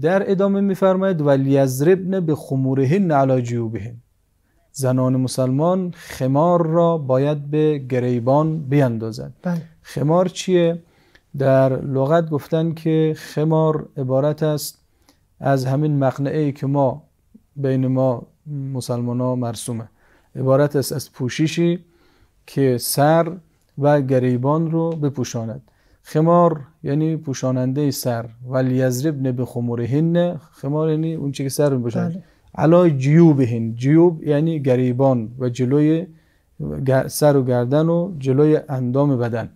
در ادامه میفرماید ربن به خمورهن علی جیوبهن زنان مسلمان خمار را باید به گریبان بیندازد بله. خمار چیه در لغت گفتن که خمار عبارت است از همین مقنعه ای که ما بین ما مسلمان ها مرسومه عبارت است از پوشیشی که سر و گریبان رو بپوشاند خمار یعنی پوشاننده سر ولی یزربن به خمورهن خمار یعنی اون که سر میپوشن بله. علا هن جیوب یعنی گریبان و جلوی سر و گردن و جلوی اندام بدن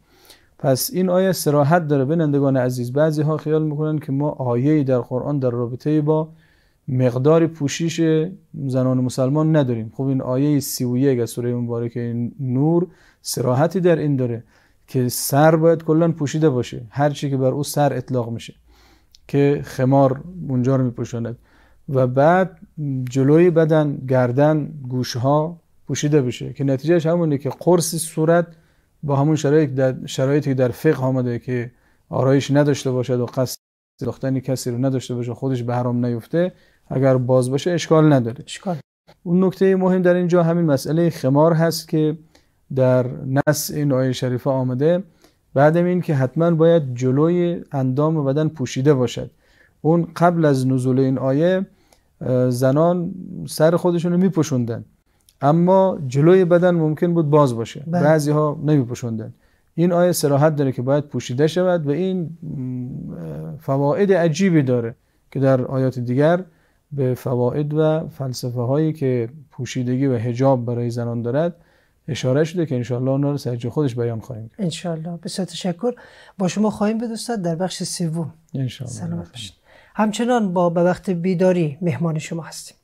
پس این آیه سراحت داره بینندگان عزیز بعضی ها خیال میکنن که ما آیه در قرآن در رابطه با مقدار پوشیش زنان مسلمان نداریم خب این آیه یک از سوره مبارکه نور سراحتی در این داره که سر باید کلا پوشیده باشه هر چی که بر او سر اطلاق میشه که خمار اونجا رو میپوشاند و بعد جلوی بدن گردن گوش ها پوشیده بشه که نتیجهش همونه که قرص صورت با همون شرایط در شرایطی که در فقه آمده که آرایش نداشته باشد و قصد دختنی کسی رو نداشته باشه خودش به حرام نیفته اگر باز باشه اشکال نداره اشکال اون نکته مهم در اینجا همین مسئله خمار هست که در نس این آیه شریفه آمده بعد این که حتما باید جلوی اندام بدن پوشیده باشد اون قبل از نزول این آیه زنان سر خودشون رو میپوشوندن اما جلوی بدن ممکن بود باز باشه بله. بعضی ها نمیپوشوندن این آیه سراحت داره که باید پوشیده شود و این فواید عجیبی داره که در آیات دیگر به فواید و فلسفه هایی که پوشیدگی و هجاب برای زنان دارد اشاره شده که انشالله اونا رو خودش بیان خواهیم کرد انشالله بسیار تشکر با شما خواهیم به دوستان در بخش سوم انشالله سلامت همچنان با به وقت بیداری مهمان شما هستیم